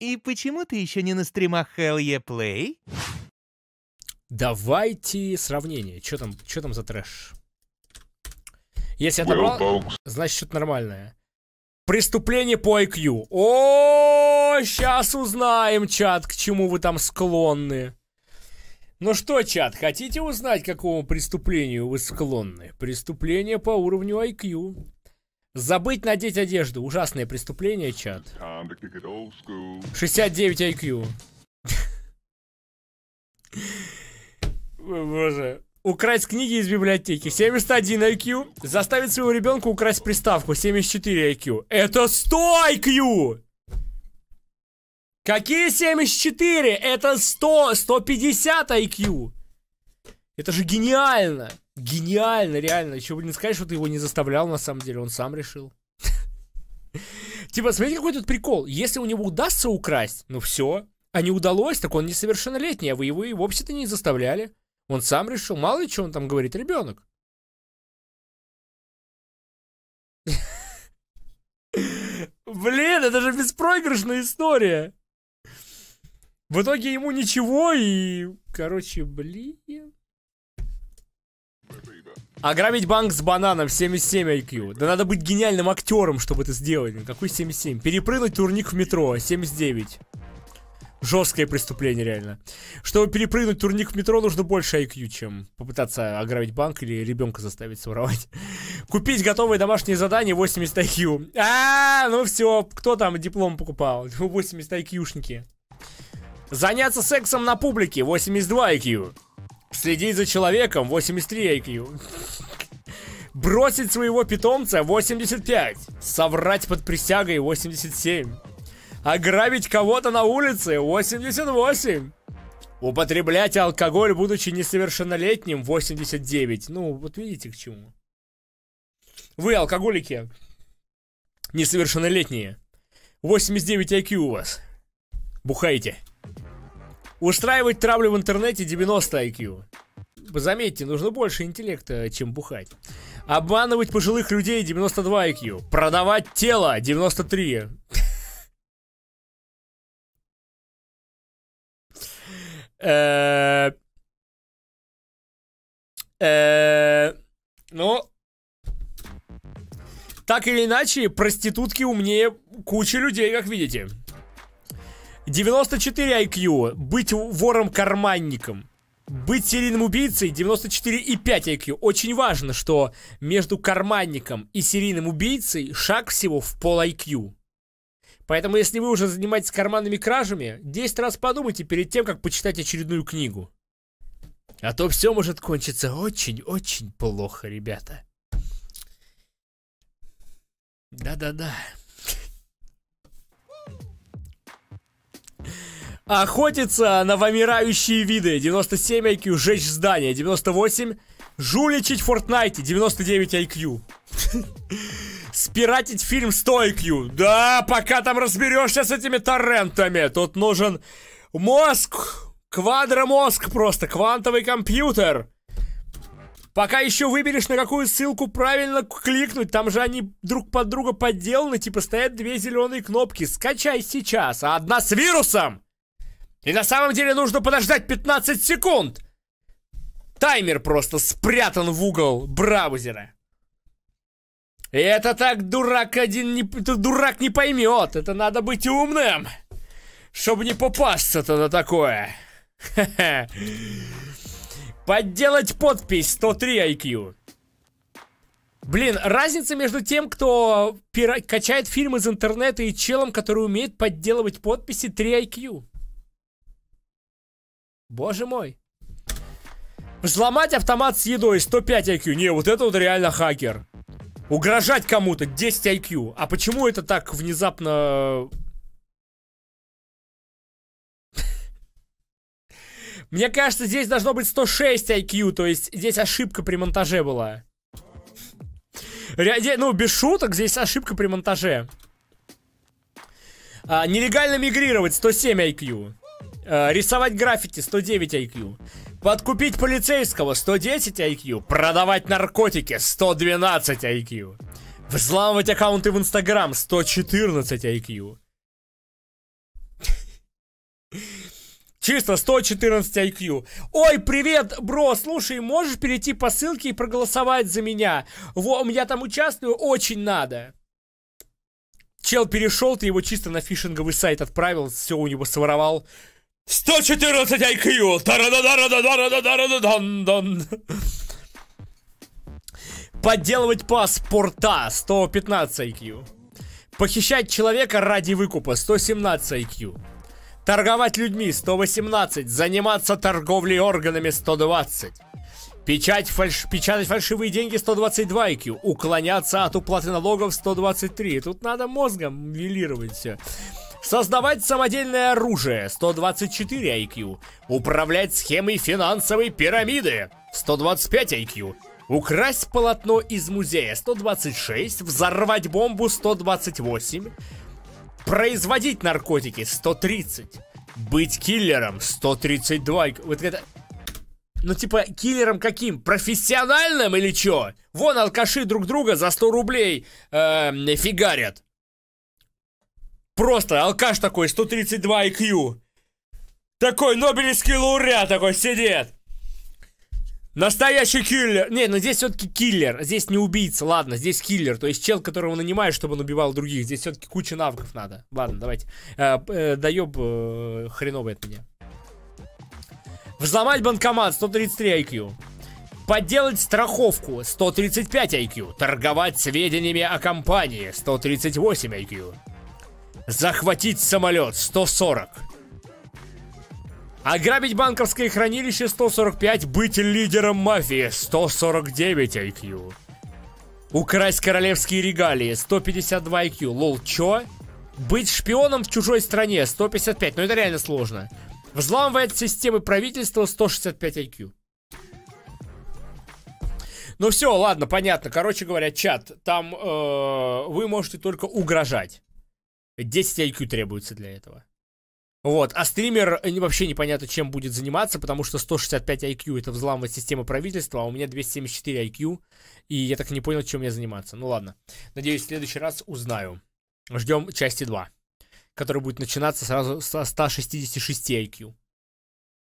И почему ты еще не на стримах Hell Yeah Play? Давайте сравнение. Что там, что там за трэш? Если я добрал, well, значит что-то нормальное. Преступление по IQ. О, сейчас узнаем, чат, к чему вы там склонны. Ну что, чат, хотите узнать, к какому преступлению вы склонны? Преступление по уровню IQ. Забыть надеть одежду. Ужасное преступление, чат. 69 IQ. Боже. Украсть книги из библиотеки. 71 IQ. Заставить своего ребенка украсть приставку. 74 IQ. Это 100 IQ! Какие 74? Это 100, 150 IQ. Это же гениально. Гениально, реально. Еще бы не сказать, что ты его не заставлял, на самом деле. Он сам решил. Типа, смотрите, какой тут прикол. Если у него удастся украсть, ну все. А не удалось, так он несовершеннолетний, а вы его и вовсе-то не заставляли. Он сам решил. Мало ли, что он там говорит, ребенок. Блин, это же беспроигрышная история. В итоге ему ничего и... Короче, блин. Ограбить а банк с бананом 77 IQ. Да надо быть гениальным актером, чтобы это сделать. Ну, какой 77? Перепрыгнуть турник в метро 79. Жесткое преступление, реально. Чтобы перепрыгнуть турник в метро, нужно больше IQ, чем попытаться ограбить банк или ребенка заставить своровать. Купить готовые домашние задания 80 IQ. А, ну все, кто там диплом покупал? 80 IQ-шники. Заняться сексом на публике 82 IQ. Следить за человеком 83 IQ. Бросить своего питомца 85. Соврать под присягой 87. Ограбить кого-то на улице 88. Употреблять алкоголь, будучи несовершеннолетним 89. Ну, вот видите к чему. Вы алкоголики. Несовершеннолетние. 89 IQ у вас. Бухайте. Устраивать травлю в интернете 90 IQ. Заметьте, нужно больше интеллекта, чем бухать. Обманывать пожилых людей 92 IQ. Продавать тело 93. Э, э, ну, так или иначе, проститутки умнее кучи людей, как видите. 94 IQ. Быть вором-карманником. Быть серийным убийцей 94 и 5 IQ. Очень важно, что между карманником и серийным убийцей шаг всего в пол IQ. Поэтому, если вы уже занимаетесь карманными кражами, 10 раз подумайте перед тем, как почитать очередную книгу. А то все может кончиться очень-очень плохо, ребята. Да-да-да. Охотиться на вымирающие виды. 97 IQ. Жечь здание. 98. Жуличить в Фортнайте. 99 IQ. Спиратить фильм 100 IQ. Да, пока там разберешься с этими торрентами. Тут нужен мозг. Квадромозг просто. Квантовый компьютер. Пока еще выберешь, на какую ссылку правильно кликнуть. Там же они друг под друга подделаны. Типа стоят две зеленые кнопки. Скачай сейчас. А одна с вирусом. И на самом деле нужно подождать 15 секунд. Таймер просто спрятан в угол браузера. И это так дурак один не... Дурак не поймет. Это надо быть умным. Чтобы не попасться-то на такое. Подделать подпись 103 IQ. Блин, разница между тем, кто качает фильм из интернета и челом, который умеет подделывать подписи 3 IQ. Боже мой. Взломать автомат с едой 105 IQ. Не, вот это вот реально хакер. Угрожать кому-то 10 IQ. А почему это так внезапно... Мне кажется, здесь должно быть 106 IQ, то есть здесь ошибка при монтаже была. Ре ну, без шуток, здесь ошибка при монтаже. А, нелегально мигрировать, 107 IQ. Э, рисовать граффити 109 IQ, подкупить полицейского 110 IQ, продавать наркотики 112 IQ, взламывать аккаунты в Инстаграм 114 IQ. Чисто 114 IQ. Ой, привет, бро, слушай, можешь перейти по ссылке и проголосовать за меня? Во, я там участвую, очень надо. Чел перешел, ты его чисто на фишинговый сайт отправил, все у него своровал. 114 IQ! Подделывать паспорта 115 IQ. Похищать человека ради выкупа 117 IQ. Торговать людьми 118. Заниматься торговлей органами 120. Печать фальш... Печатать фальшивые деньги 122 IQ. Уклоняться от уплаты налогов 123. Тут надо мозгом велировать все. Создавать самодельное оружие 124 IQ. Управлять схемой финансовой пирамиды 125 IQ. Украсть полотно из музея 126, взорвать бомбу 128, производить наркотики 130, быть киллером 132. Вот это... Ну типа киллером каким? Профессиональным или чё? Вон алкаши друг друга за 100 рублей э, фигарят. Просто алкаш такой, 132 IQ. Такой нобелевский лауреат такой сидит. Настоящий киллер. Не, но ну здесь все-таки киллер. Здесь не убийца, ладно, здесь киллер. То есть чел, которого нанимаешь, чтобы он убивал других. Здесь все-таки куча навыков надо. Ладно, давайте. Э, э, даёб э, хреновый от меня. Взломать банкомат 133 IQ. Подделать страховку 135 IQ. Торговать сведениями о компании 138 IQ. Захватить самолет 140. Ограбить банковское хранилище 145. Быть лидером мафии 149 IQ. Украсть королевские регалии 152 IQ. Лол, чё? Быть шпионом в чужой стране 155. Но ну, это реально сложно. Взламывает системы правительства 165 IQ. Ну все, ладно, понятно. Короче говоря, чат, там э, вы можете только угрожать. 10 IQ требуется для этого. Вот, а стример э, вообще непонятно, чем будет заниматься, потому что 165 IQ это взламывать систему правительства, а у меня 274 IQ, и я так не понял, чем мне заниматься. Ну ладно, надеюсь, в следующий раз узнаю. Ждем части 2, которая будет начинаться сразу со 166 IQ.